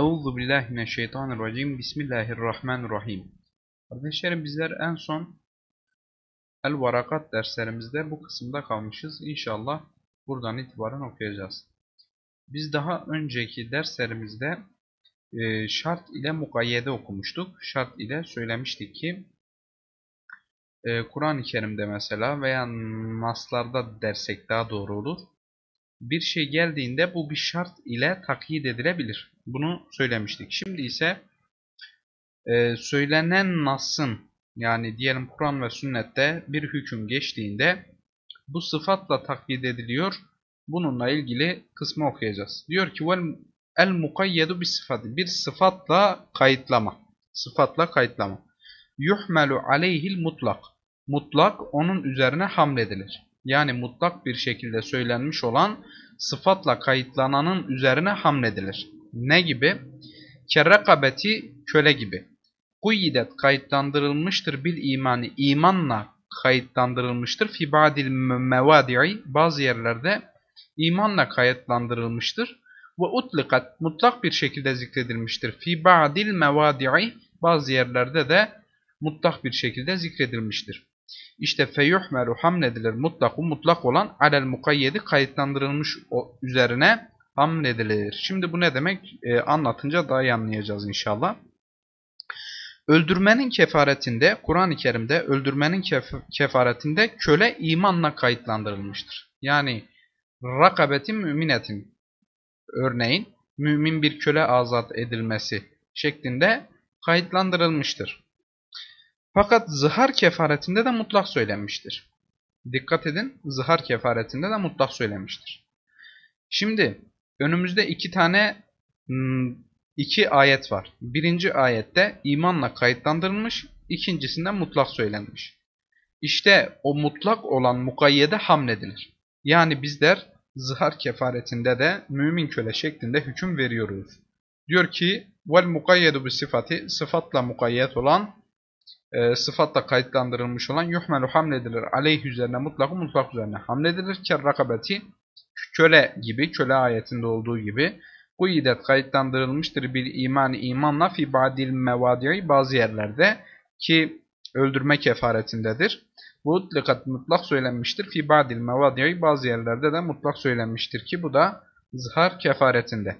Euzu billahi mineşşeytanirracim. Bismillahirrahmanirrahim. Kardeşlerim bizler en son El Varakat derslerimizde bu kısımda kalmışız. İnşallah buradan itibaren okuyacağız. Biz daha önceki derslerimizde e, şart ile mukayyede okumuştuk. Şart ile söylemiştik ki e, Kur'an-ı Kerim'de mesela veya naslarda dersek daha doğru olur bir şey geldiğinde bu bir şart ile takyit edilebilir. Bunu söylemiştik. Şimdi ise e, söylenen nasın yani diyelim Kur'an ve sünnette bir hüküm geçtiğinde bu sıfatla takyit ediliyor. Bununla ilgili kısmı okuyacağız. Diyor ki el mukayyedu bir sıfatı. Bir sıfatla kayıtlama. Sıfatla kayıtlama. Yuhmelu aleyhil mutlak. Mutlak onun üzerine hamledilir yani mutlak bir şekilde söylenmiş olan sıfatla kayıtlananın üzerine hamledilir. Ne gibi? Kerrekabeti köle gibi. Kuyyidet kayıtlandırılmıştır bil imani imanla kayıtlandırılmıştır. Fibadil mevadi'i bazı yerlerde imanla kayıtlandırılmıştır. Ve utlikat mutlak bir şekilde zikredilmiştir. Fibadil mevadi'i bazı yerlerde de mutlak bir şekilde zikredilmiştir. İşte feyuhmeru hamledilir mutlaku mutlak olan alel mukayyedi kayıtlandırılmış üzerine hamledilir. Şimdi bu ne demek e, anlatınca daha iyi anlayacağız inşallah. Öldürmenin kefaretinde Kur'an-ı Kerim'de öldürmenin kef kefaretinde köle imanla kayıtlandırılmıştır. Yani rakabetin müminetin örneğin mümin bir köle azat edilmesi şeklinde kayıtlandırılmıştır. Fakat zihar kefaretinde de mutlak söylenmiştir. Dikkat edin zihar kefaretinde de mutlak söylenmiştir. Şimdi önümüzde iki tane hmm, iki ayet var. Birinci ayette imanla kayıtlandırılmış, ikincisinde mutlak söylenmiş. İşte o mutlak olan mukayyede hamledilir. Yani bizler zihar kefaretinde de mümin köle şeklinde hüküm veriyoruz. Diyor ki vel mukayyedu bi sıfatı sıfatla mukayyet olan e, sıfatla kayıtlandırılmış olan yuhmelu hamledilir. Aleyh üzerine mutlakı mutlak üzerine hamledilir. Ker rakabeti köle gibi, köle ayetinde olduğu gibi bu idet kayıtlandırılmıştır bir iman imanla fi badil mevadiyi bazı yerlerde ki öldürme kefaretindedir. Bu mutlakat mutlak söylenmiştir. Fi badil mevadiyi bazı yerlerde de mutlak söylenmiştir ki bu da zihar kefaretinde.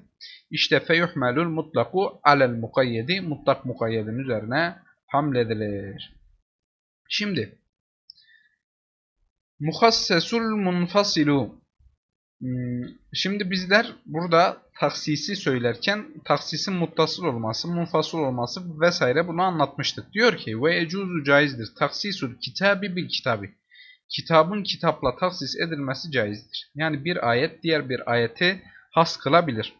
İşte feyuhmelül mutlaku alel mukayyedi mutlak mukayyedin üzerine hamledilir. Şimdi muhassesul munfasilu hmm, Şimdi bizler burada taksisi söylerken taksisin muttasıl olması, munfasıl olması vesaire bunu anlatmıştık. Diyor ki ve ecuzu caizdir. Taksisul kitabi bil kitabi. Kitabın kitapla taksis edilmesi caizdir. Yani bir ayet diğer bir ayeti has kılabilir.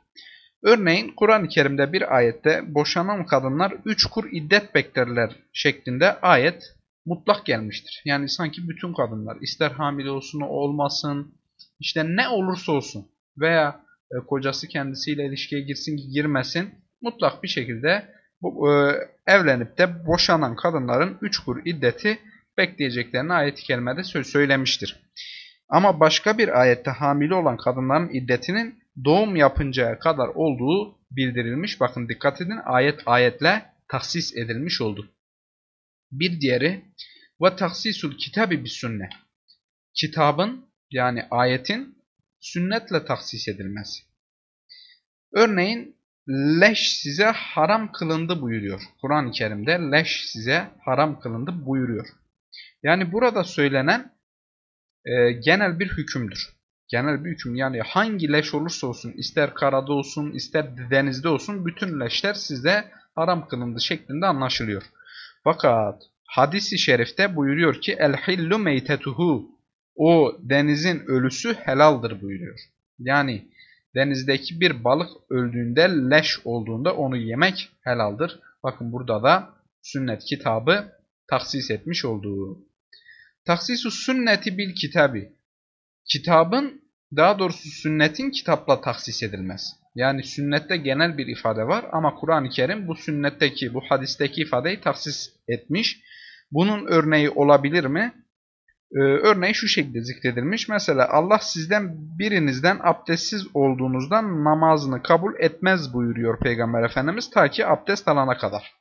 Örneğin Kur'an-ı Kerim'de bir ayette boşanan kadınlar üç kur iddet beklerler şeklinde ayet mutlak gelmiştir. Yani sanki bütün kadınlar ister hamile olsun olmasın işte ne olursa olsun veya e, kocası kendisiyle ilişkiye girsin girmesin mutlak bir şekilde bu, e, evlenip de boşanan kadınların üç kur iddeti bekleyeceklerini ayet-i kerimede söylemiştir. Ama başka bir ayette hamile olan kadınların iddetinin doğum yapıncaya kadar olduğu bildirilmiş. Bakın dikkat edin ayet ayetle taksis edilmiş oldu. Bir diğeri ve taksisul kitabı bir sünne. Kitabın yani ayetin sünnetle taksis edilmesi. Örneğin leş size haram kılındı buyuruyor. Kur'an-ı Kerim'de leş size haram kılındı buyuruyor. Yani burada söylenen e, genel bir hükümdür. Genel bir hüküm yani hangi leş olursa olsun ister karada olsun ister denizde olsun bütün leşler size haram kılındı şeklinde anlaşılıyor. Fakat hadisi şerifte buyuruyor ki el hillu meytetuhu o denizin ölüsü helaldir buyuruyor. Yani denizdeki bir balık öldüğünde leş olduğunda onu yemek helaldir. Bakın burada da sünnet kitabı taksis etmiş olduğu. Taksisu sünneti bil kitabı Kitabın daha doğrusu sünnetin kitapla taksis edilmez. Yani sünnette genel bir ifade var ama Kur'an-ı Kerim bu sünnetteki, bu hadisteki ifadeyi taksis etmiş. Bunun örneği olabilir mi? Ee, örneği şu şekilde zikredilmiş. Mesela Allah sizden birinizden abdestsiz olduğunuzdan namazını kabul etmez buyuruyor Peygamber Efendimiz ta ki abdest alana kadar.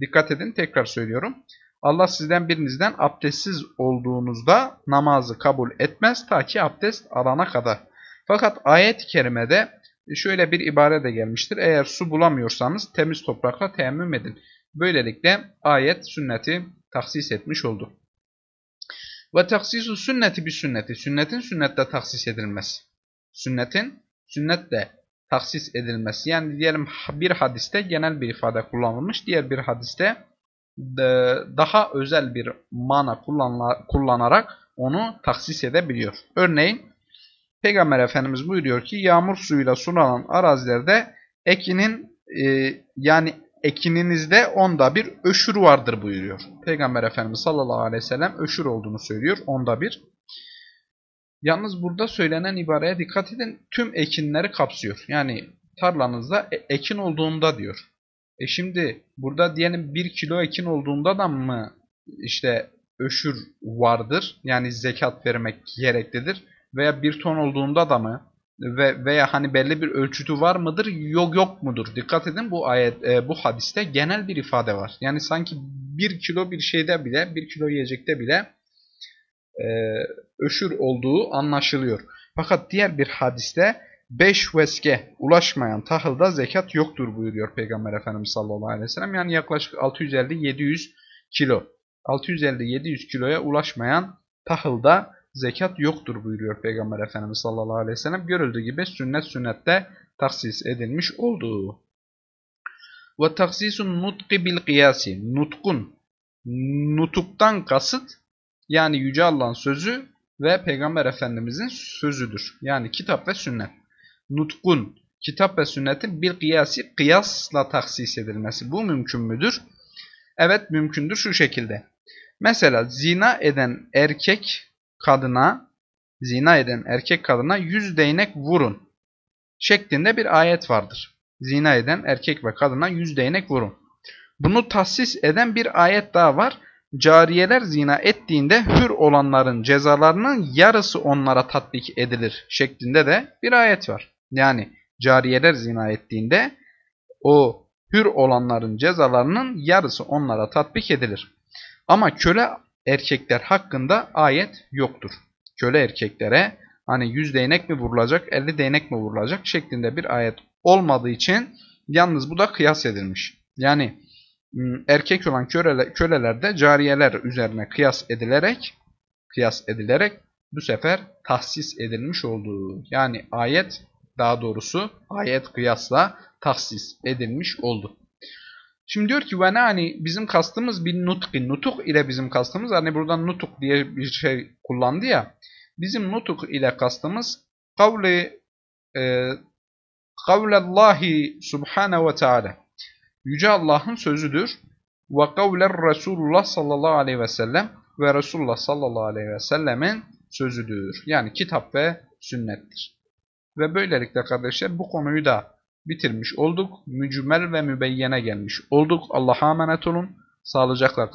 Dikkat edin tekrar söylüyorum. Allah sizden birinizden abdestsiz olduğunuzda namazı kabul etmez ta ki abdest alana kadar. Fakat ayet-i kerimede şöyle bir ibare de gelmiştir. Eğer su bulamıyorsanız temiz toprakla teyemmüm edin. Böylelikle ayet sünneti taksis etmiş oldu. Ve taksisu sünneti bir sünneti. Sünnetin sünnette taksis edilmesi. Sünnetin sünnetle taksis edilmesi. Yani diyelim bir hadiste genel bir ifade kullanılmış. Diğer bir hadiste ee, daha özel bir mana kullanarak onu taksis edebiliyor. Örneğin Peygamber Efendimiz buyuruyor ki yağmur suyuyla sulanan arazilerde ekinin e, yani ekininizde onda bir öşür vardır buyuruyor. Peygamber Efendimiz sallallahu aleyhi ve sellem öşür olduğunu söylüyor. Onda bir. Yalnız burada söylenen ibareye dikkat edin. Tüm ekinleri kapsıyor. Yani tarlanızda e, ekin olduğunda diyor. E şimdi burada diyelim 1 kilo ekin olduğunda da mı işte öşür vardır? Yani zekat vermek gereklidir. Veya 1 ton olduğunda da mı? Ve veya hani belli bir ölçütü var mıdır? Yok yok mudur? Dikkat edin bu ayet e, bu hadiste genel bir ifade var. Yani sanki 1 kilo bir şeyde bile, 1 kilo yiyecekte bile e, öşür olduğu anlaşılıyor. Fakat diğer bir hadiste 5 veske ulaşmayan tahılda zekat yoktur buyuruyor Peygamber Efendimiz sallallahu aleyhi ve sellem. Yani yaklaşık 650-700 kilo. 650-700 kiloya ulaşmayan tahılda zekat yoktur buyuruyor Peygamber Efendimiz sallallahu aleyhi ve sellem. Görüldüğü gibi sünnet sünnette taksis edilmiş olduğu. Ve taksisun nutki bil kıyasi. Nutkun. Nutuktan kasıt yani Yüce Allah'ın sözü ve Peygamber Efendimizin sözüdür. Yani kitap ve sünnet nutkun kitap ve sünnetin bir kıyası, kıyasla taksis edilmesi. Bu mümkün müdür? Evet mümkündür şu şekilde. Mesela zina eden erkek kadına zina eden erkek kadına yüz değnek vurun şeklinde bir ayet vardır. Zina eden erkek ve kadına yüz değnek vurun. Bunu tahsis eden bir ayet daha var. Cariyeler zina ettiğinde hür olanların cezalarının yarısı onlara tatbik edilir şeklinde de bir ayet var yani cariyeler zina ettiğinde o hür olanların cezalarının yarısı onlara tatbik edilir. Ama köle erkekler hakkında ayet yoktur. Köle erkeklere hani 100 değnek mi vurulacak, 50 değnek mi vurulacak şeklinde bir ayet olmadığı için yalnız bu da kıyas edilmiş. Yani ıı, erkek olan köleler, kölelerde cariyeler üzerine kıyas edilerek kıyas edilerek bu sefer tahsis edilmiş olduğu Yani ayet daha doğrusu ayet kıyasla tahsis edilmiş oldu. Şimdi diyor ki ve hani bizim kastımız bir nutki. Nutuk ile bizim kastımız hani buradan nutuk diye bir şey kullandı ya. Bizim nutuk ile kastımız kavli e, kavlellahi subhanehu ve teala. Yüce Allah'ın sözüdür. Ve kavler Resulullah sallallahu aleyhi ve sellem ve Resulullah sallallahu aleyhi ve sellemin sözüdür. Yani kitap ve sünnettir. Ve böylelikle kardeşler bu konuyu da bitirmiş olduk. Mücmel ve mübeyyene gelmiş olduk. Allah'a emanet olun. Sağlıcakla